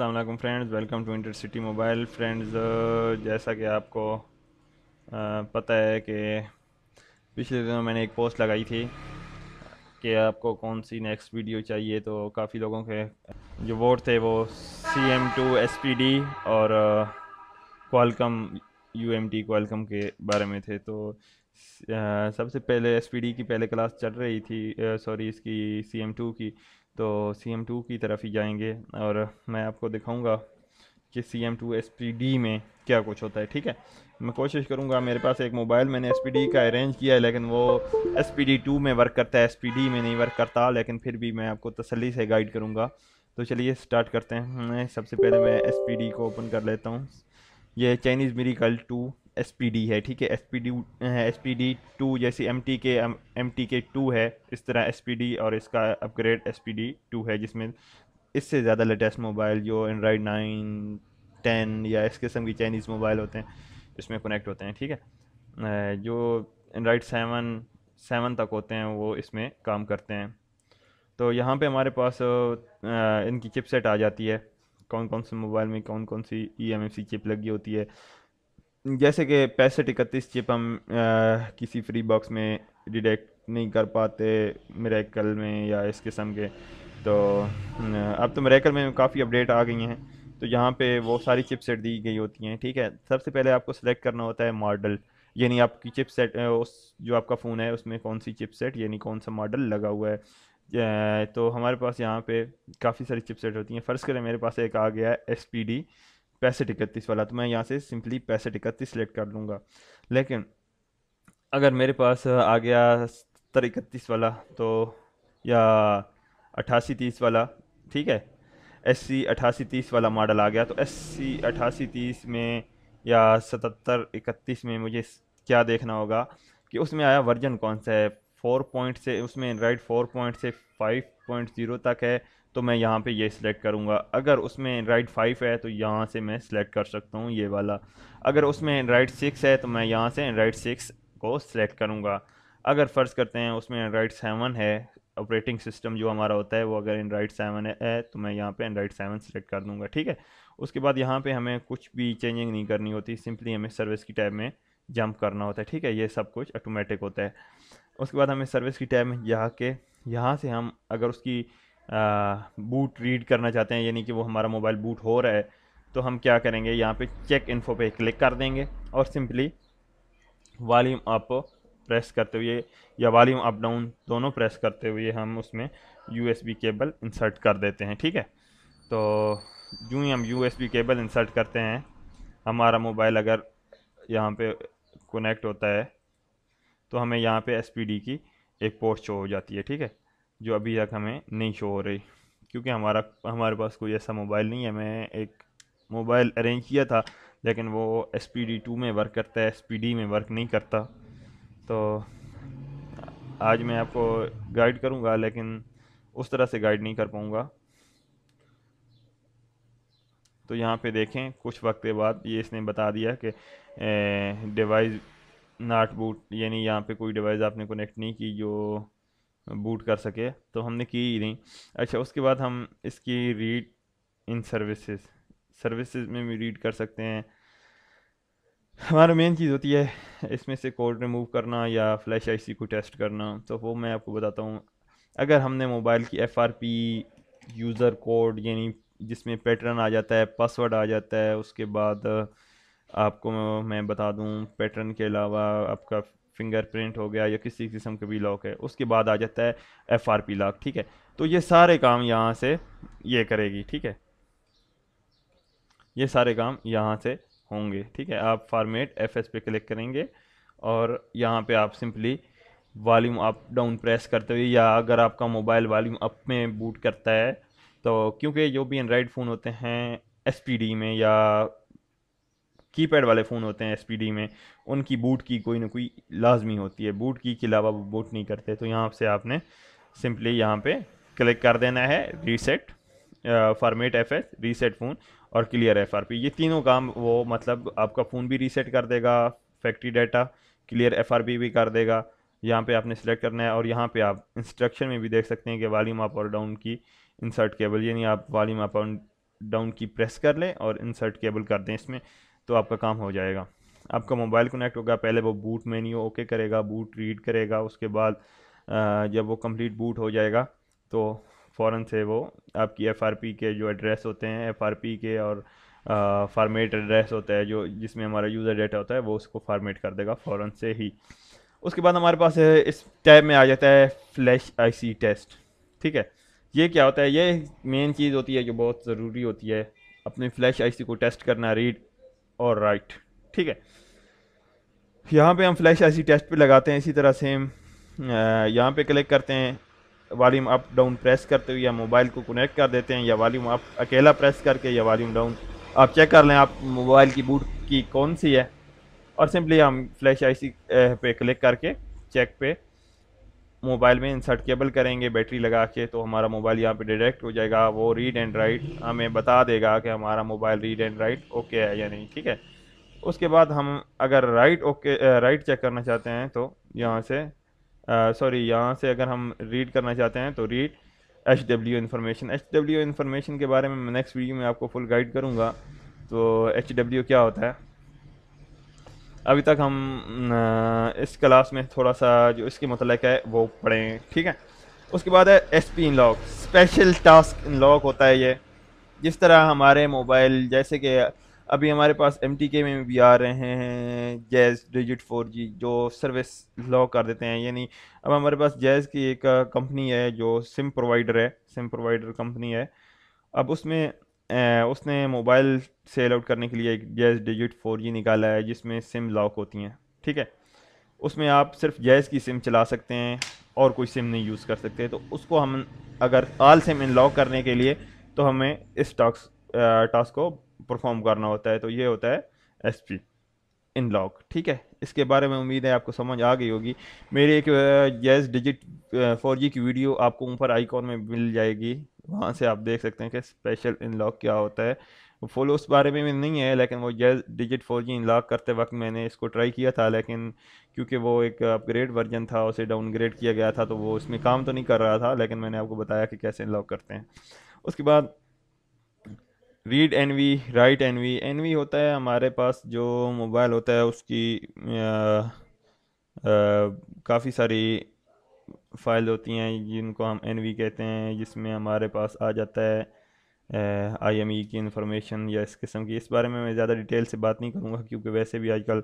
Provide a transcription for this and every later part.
Aslam friends welcome to inter city mobile friends जैसा कि आपको पता है कि पिछले दिनों मैंने एक पोस्ट लगाई थी कि आपको कौन सी नेक्स्ट वीडियो चाहिए तो काफ़ी लोगों के जो वोट थे वो C M two S P D और Qualcomm U M T Qualcomm के बारे में थे तो सबसे पहले एस पी डी की पहले क्लास चल रही थी सॉरी इसकी सी एम टू की तो सी एम टू की तरफ ही जाएंगे और मैं आपको दिखाऊंगा कि C M two S P D में क्या कुछ होता है ठीक है मैं कोशिश करूंगा मेरे पास एक मोबाइल मैंने एस पी डी का अरेंज किया है लेकिन वो एस पी डी टू में वर्क करता है एस पी डी में नहीं वर्क करता लेकिन फिर भी मैं आपको तसली से गाइड करूँगा तो चलिए स्टार्ट करते हैं सबसे पहले मैं एस पी डी को ओपन कर लेता हूँ ये Chinese miracle two S P D है ठीक है S P D S P D two जैसे M T K M T K two है इस तरह एस पी डी और इसका upgrade S P D two है जिसमें इससे ज़्यादा लेटेस्ट मोबाइल जो एंड्राइड नाइन टेन या इस किस्म की चाइनीज़ मोबाइल होते हैं इसमें कनेक्ट होते हैं ठीक है जो एंड्राइड सेवन सेवन तक होते हैं वो इसमें काम करते हैं तो यहाँ पे हमारे पास इनकी चिपसेट आ जाती है कौन कौन से मोबाइल में कौन कौन सी E M M C chip लगी होती है जैसे कि पैंसठ इकतीस चिप हम आ, किसी फ्री बॉक्स में डिटेक्ट नहीं कर पाते मेरेकल में या इस किस्म के तो अब तो मेरेकल में काफ़ी अपडेट आ गई हैं तो यहाँ पे वो सारी चिप सेट दी गई होती हैं ठीक है सबसे पहले आपको सेलेक्ट करना होता है मॉडल यानी आपकी चिप सेट उस जो आपका फ़ोन है उसमें कौन सी चिप सेट यानी कौन सा मॉडल लगा हुआ है तो हमारे पास यहाँ पे काफ़ी सारी चिप सेट होती हैं फ़र्ज़ करें मेरे पास एक आ गया है एस पैंसठ इकतीस वाला तो मैं यहाँ से सिंपली पैंसठ इकतीस सेलेक्ट कर लूँगा लेकिन अगर मेरे पास आ गया सत्तर इकतीस वाला तो या अट्ठासी तीस वाला ठीक है एस सी अट्ठासी तीस वाला मॉडल आ गया तो एस सी अट्ठासी तीस में या सतहत्तर इकतीस में मुझे क्या देखना होगा कि उसमें आया वर्जन कौन सा है फोर पॉइंट से उसमें एंड्राइड फोर पॉइंट से फाइव पॉइंट ज़ीरो तक है तो मैं यहाँ पे ये सिलेक्ट करूँगा अगर उसमें एंड्राइड फाइव है तो यहाँ से मैं सिलेक्ट कर सकता हूँ ये वाला अगर उसमें एंड्राइड सिक्स है तो मैं यहाँ से एंड्राइड सिक्स को सिलेक्ट करूँगा अगर फ़र्ज़ करते हैं उसमें एंड्राइड सेवन है ऑपरेटिंग सिस्टम जो हमारा होता है वो अगर एंड्राइड सेवन है तो मैं यहाँ पे एंड्राइड सेवन सेलेक्ट कर दूँगा ठीक है उसके बाद यहाँ पे हमें कुछ भी चेंजिंग नहीं करनी होती सिंपली हमें सर्विस की टैब में जंप करना होता है ठीक है ये सब कुछ ऑटोमेटिक होता है उसके बाद हमें सर्विस की टैब में जाके यहाँ से हम अगर उसकी आ, बूट रीड करना चाहते हैं यानी कि वो हमारा मोबाइल बूट हो रहा है तो हम क्या करेंगे यहाँ पे चेक इन्फो पे क्लिक कर देंगे और सिंपली वॉल्यूम अप प्रेस करते हुए या वॉल्यूम अप डाउन दोनों प्रेस करते हुए हम उसमें यू केबल इंसर्ट कर देते हैं ठीक है तो यूँ ही हम यू केबल इंसर्ट करते हैं हमारा मोबाइल अगर यहाँ पे कनेक्ट होता है तो हमें यहाँ पे एस की एक पोर्ट शो हो जाती है ठीक है जो अभी तक हमें नहीं शो हो रही क्योंकि हमारा हमारे पास कोई ऐसा मोबाइल नहीं है मैं एक मोबाइल अरेंज किया था लेकिन वो एस पी डी टू में वर्क करता है एस पी डी में वर्क नहीं करता तो आज मैं आपको गाइड करूँगा लेकिन उस तरह से गाइड नहीं कर पाऊँगा तो यहाँ पे देखें कुछ वक्त के बाद ये इसने बता दिया कि डिवाइस नाट बूट यानी यहाँ पे कोई डिवाइस आपने कनेक्ट नहीं की जो बूट कर सके तो हमने की ही नहीं अच्छा उसके बाद हम इसकी रीड इन सर्विसेज सर्विसेज में भी रीड कर सकते हैं हमारा मेन चीज़ होती है इसमें से कोड रिमूव करना या फ्लैश आईसी को टेस्ट करना तो वो मैं आपको बताता हूँ अगर हमने मोबाइल की एफ़ यूज़र कोड यानी जिसमें पैटर्न आ जाता है पासवर्ड आ जाता है उसके बाद आपको मैं बता दूं पैटर्न के अलावा आपका फिंगरप्रिंट हो गया या किसी किस्म का भी लॉक है उसके बाद आ जाता है एफ आर पी लॉक ठीक है तो ये सारे काम यहाँ से ये करेगी ठीक है ये सारे काम यहाँ से होंगे ठीक है आप फॉर्मेट एफ एस पे क्लिक करेंगे और यहाँ पे आप simply volume up down press करते हुए या अगर आपका मोबाइल वॉल्यूम अप में बूट करता है तो क्योंकि जो भी एंड्राइड फ़ोन होते हैं एस में या कीपैड वाले फ़ोन होते हैं एस में उनकी बूट की कोई ना कोई लाजमी होती है बूट की के अलावा वो बूट नहीं करते तो यहाँ से आपने सिंपली यहाँ पे क्लिक कर देना है reset format F S reset phone और क्लियर एफ पी ये तीनों काम वो मतलब आपका फ़ोन भी रीसेट कर देगा factory data clear F R P भी कर देगा यहाँ पे आपने सेलेक्ट करना है और यहाँ पे आप इंस्ट्रक्शन में भी देख सकते हैं कि वॉल्यूम अप और डाउन की इंसर्ट केबल यानी आप वॉल्यूम अप डाउन की प्रेस कर लें और इंसर्ट केबल कर दें इसमें तो आपका काम हो जाएगा आपका मोबाइल कनेक्ट होगा पहले वो बूट मेन्यू ओके करेगा बूट रीड करेगा उसके बाद जब वो कंप्लीट बूट हो जाएगा तो फ़ौर से वो आपकी एफ़ के जो एड्रेस होते हैं एफ़ के और फॉर्मेट एड्रेस होता है जो जिसमें हमारा यूज़र डेटा होता है वो उसको फॉर्मेट कर देगा फ़ौर से ही उसके बाद हमारे पास इस टैब में आ जाता है फ्लैश आईसी टेस्ट ठीक है ये क्या होता है ये मेन चीज़ होती है जो बहुत ज़रूरी होती है अपने फ्लैश आईसी को टेस्ट करना रीड और राइट ठीक है यहाँ पे हम फ्लैश आईसी टेस्ट पे लगाते हैं इसी तरह सेम यहाँ पे क्लिक करते हैं वॉल्यूम अप डाउन प्रेस करते हुए या मोबाइल को कनेक्ट कर देते हैं या वॉल्यूम अप अकेला प्रेस करके या वॉल्यूम डाउन आप चेक कर लें आप मोबाइल की बूट की कौन सी है और सिंपली हम फ्लैश आईसी पे क्लिक करके चेक पे मोबाइल में इंसर्ट केबल करेंगे बैटरी लगा के तो हमारा मोबाइल यहाँ पे डिटेक्ट हो जाएगा वो रीड एंड राइट हमें बता देगा कि हमारा mobile read and write okay है या नहीं ठीक है उसके बाद हम अगर राइट ओके राइट चेक करना चाहते हैं तो यहाँ से सॉरी यहाँ से अगर हम रीड करना चाहते हैं तो read H W information H W information के बारे में नेक्स्ट वीडियो में आपको फुल गाइड करूँगा तो एच डब्ल्यू क्या होता है अभी तक हम इस क्लास में थोड़ा सा जो इसके मतलब है वो पढ़ें ठीक है उसके बाद है S P unlock special task unlock होता है ये जिस तरह हमारे मोबाइल जैसे कि अभी हमारे पास एम टी के में भी आ रहे हैं जैज़ डिजिट फोर जी जो सर्विस लॉक कर देते हैं यानी अब हमारे पास जैज़ की एक कंपनी है जो सिम प्रोवाइडर है सिम प्रोवाइडर कंपनी है अब उसमें उसने मोबाइल सेल आउट करने के लिए एक जैज़ डिजिट फोर जी निकाला है जिसमें सिम लॉक होती हैं ठीक है उसमें आप सिर्फ जैज़ की सिम चला सकते हैं और कोई सिम नहीं यूज़ कर सकते तो उसको हम अगर आल सिम इनलॉक करने के लिए तो हमें इस टास्क टास्क को परफॉर्म करना होता है तो ये होता है एस पी लॉक ठीक है इसके बारे में उम्मीद है आपको समझ आ गई होगी मेरी एक जैज़ डिजिट फोर जी की वीडियो आपको ऊपर आईकॉन में मिल जाएगी वहाँ से आप देख सकते हैं कि स्पेशल इनलॉक क्या होता है फुल उस बारे में नहीं है लेकिन वो ये डिजिट फोर जी इनलॉक करते वक्त मैंने इसको ट्राई किया था लेकिन क्योंकि वो एक अपग्रेड वर्जन था उसे डाउनग्रेड किया गया था तो वो उसमें काम तो नहीं कर रहा था लेकिन मैंने आपको बताया कि कैसे इनलॉक करते हैं उसके बाद read N V write N V N V होता है हमारे पास जो मोबाइल होता है उसकी काफ़ी सारी फाइल होती हैं जिनको हम एन कहते हैं जिसमें हमारे पास आ जाता है आई एम ई की इन्फॉर्मेशन या इस किस्म की इस बारे में मैं ज़्यादा डिटेल से बात नहीं करूँगा क्योंकि वैसे भी आजकल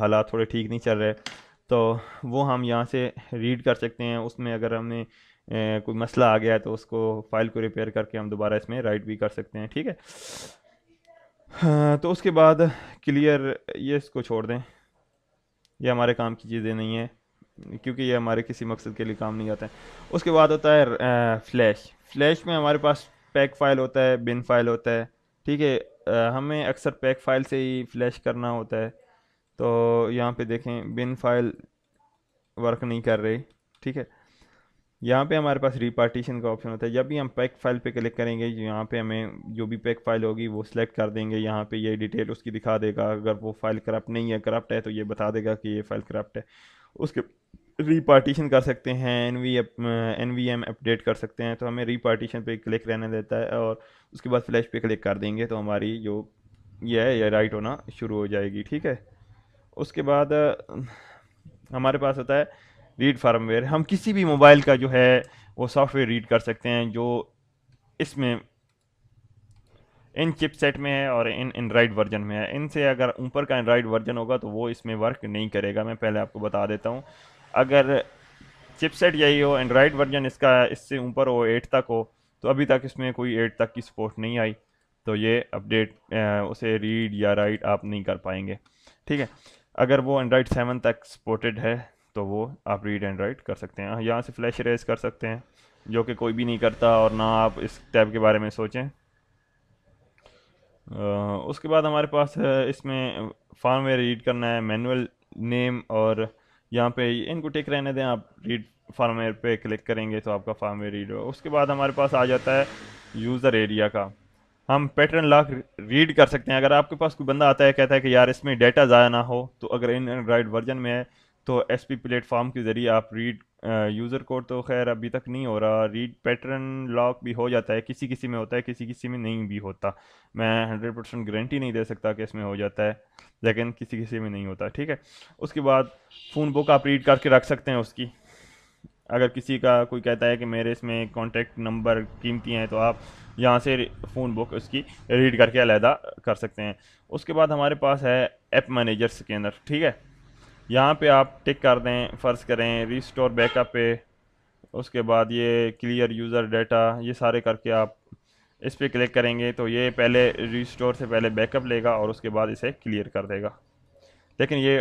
हालात थोड़े ठीक नहीं चल रहे तो वो हम यहाँ से रीड कर सकते हैं उसमें अगर हमने कोई मसला आ गया है तो उसको फाइल को रिपेयर करके हम दोबारा इसमें राइट भी कर सकते हैं ठीक है तो उसके बाद क्लियर ये इसको छोड़ दें ये हमारे काम की चीज़ें नहीं है क्योंकि ये हमारे किसी मकसद के लिए काम नहीं आता है उसके बाद होता है फ्लैश फ्लैश में हमारे पास पैक फाइल होता है बिन फाइल होता है ठीक है हमें अक्सर पैक फाइल से ही फ्लैश करना होता है तो यहाँ पे देखें बिन फाइल वर्क नहीं कर रही ठीक है यहाँ पे हमारे पास रिपार्टीशन का ऑप्शन होता है जब भी हम पैक फाइल पे क्लिक करेंगे यहाँ पे हमें जो भी पैक फाइल होगी वो सिलेक्ट कर देंगे यहाँ पे ये डिटेल उसकी दिखा देगा अगर वो फाइल करप्ट नहीं है करप्ट है तो ये बता देगा कि ये फाइल करप्ट है उसके रिपार्टीशन कर सकते हैं N V N V M update कर सकते हैं तो हमें रिपार्टीशन पे क्लिक रहने देता है और उसके बाद फ्लैश पे क्लिक कर देंगे तो हमारी जो ये है ये राइट होना शुरू हो जाएगी ठीक है उसके बाद हमारे पास होता है रीड फार्मवेयर हम किसी भी मोबाइल का जो है वो सॉफ्टवेयर रीड कर सकते हैं जो इसमें इन चिपसेट में है और इन एंड्राइड वर्जन में है इनसे अगर ऊपर का एंड्राइड वर्जन होगा तो वो इसमें वर्क नहीं करेगा मैं पहले आपको बता देता हूँ अगर चिपसेट यही हो एंड्राइड वर्जन इसका इससे ऊपर हो एट तक हो तो अभी तक इसमें कोई एट तक की सपोर्ट नहीं आई तो ये अपडेट उसे रीड या राइट आप नहीं कर पाएंगे ठीक है अगर वो एंड्राइड सेवन तक सपोर्टेड है तो वो आप रीड एंड राइट कर सकते हैं यहाँ से फ्लैश रेस कर सकते हैं जो कि कोई भी नहीं करता और ना आप इस टैब के बारे में सोचें आ, उसके बाद हमारे पास इसमें फार्म वेयर रीड करना है मैनुअल नेम और यहाँ पे इनको टिक रहने दें आप रीड फार्मवेयर पे क्लिक करेंगे तो आपका फार्मवेयर रीड हो उसके बाद हमारे पास आ जाता है यूज़र एरिया का हम पैटर्न लॉक रीड कर सकते हैं अगर आपके पास कोई बंदा आता है कहता है कि यार इसमें डेटा ज़ाया ना हो तो अगर इन एंड्राइड वर्जन में है तो एस पी प्लेटफॉर्म के ज़रिए आप रीड यूज़र कोड तो खैर अभी तक नहीं हो रहा रीड पैटर्न लॉक भी हो जाता है किसी किसी में होता है किसी किसी में नहीं भी होता मैं हंड्रेड परसेंट गारंटी नहीं दे सकता कि इसमें हो जाता है लेकिन किसी किसी में नहीं होता ठीक है उसके बाद फ़ोन बुक आप रीड करके रख सकते हैं उसकी अगर किसी का कोई कहता है कि मेरे इसमें कॉन्टैक्ट नंबर कीमती हैं तो आप यहाँ से फ़ोन बुक उसकी रीड करके अलहदा कर सकते हैं उसके बाद हमारे पास है ऐप मैनेजर्स के अंदर ठीक है यहाँ पे आप टिक कर दें फ़र्ज़ करें रिस्टोर बैकअप पे उसके बाद ये क्लियर यूज़र डाटा ये सारे करके आप इस पर क्लिक करेंगे तो ये पहले रिस्टोर से पहले बैकअप लेगा और उसके बाद इसे क्लियर कर देगा लेकिन ये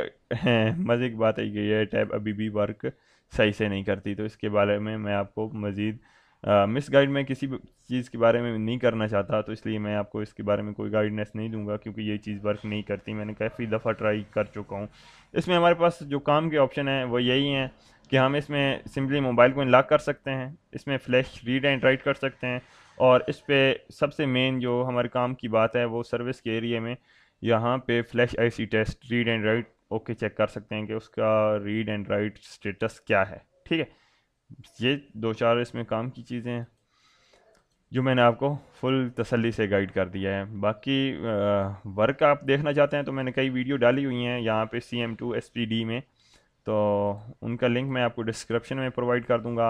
मज़े की बात है कि ये टैब अभी भी वर्क सही से नहीं करती तो इसके बारे में मैं आपको मज़ीद मिस गाइड मैं किसी चीज़ के बारे में नहीं करना चाहता तो इसलिए मैं आपको इसके बारे में कोई गाइडनेस नहीं दूंगा क्योंकि ये चीज़ वर्क नहीं करती मैंने काफ़ी दफ़ा ट्राई कर चुका हूँ इसमें हमारे पास जो काम के ऑप्शन हैं वो यही हैं कि हम इसमें सिंपली मोबाइल को इनलॉक कर सकते हैं इसमें फ्लैश रीड एंड राइट कर सकते हैं और इस पर सबसे मेन जो हमारे काम की बात है वो सर्विस के एरिए में यहाँ पर flash I test read and write okay check कर सकते हैं कि उसका रीड एंड राइट स्टेटस क्या है ठीक है ये दो चार इसमें काम की चीज़ें हैं जो मैंने आपको फुल तसल्ली से गाइड कर दिया है बाकी वर्क आप देखना चाहते हैं तो मैंने कई वीडियो डाली हुई हैं यहाँ पे C M two S P D में तो उनका लिंक मैं आपको डिस्क्रिप्शन में प्रोवाइड कर दूँगा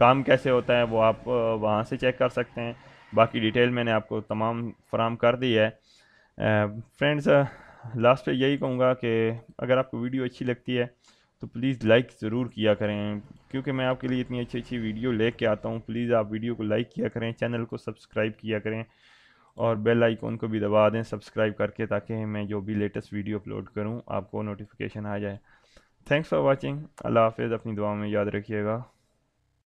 काम कैसे होता है वो आप वहाँ से चेक कर सकते हैं बाकी डिटेल मैंने आपको तमाम फराहम कर दी है फ्रेंड्स लास्ट पे यही कहूँगा कि अगर आपको वीडियो अच्छी लगती है तो प्लीज़ लाइक ज़रूर किया करें क्योंकि मैं आपके लिए इतनी अच्छी अच्छी वीडियो लेके आता हूँ प्लीज़ आप वीडियो को लाइक किया करें चैनल को सब्सक्राइब किया करें और बेल आइकॉन को भी दबा दें सब्सक्राइब करके ताकि मैं जो भी लेटेस्ट वीडियो अपलोड करूँ आपको नोटिफिकेशन आ जाए थैंक्स फॉर वॉचिंग अल्लाह हाफिज़ अपनी दुआ में याद रखिएगा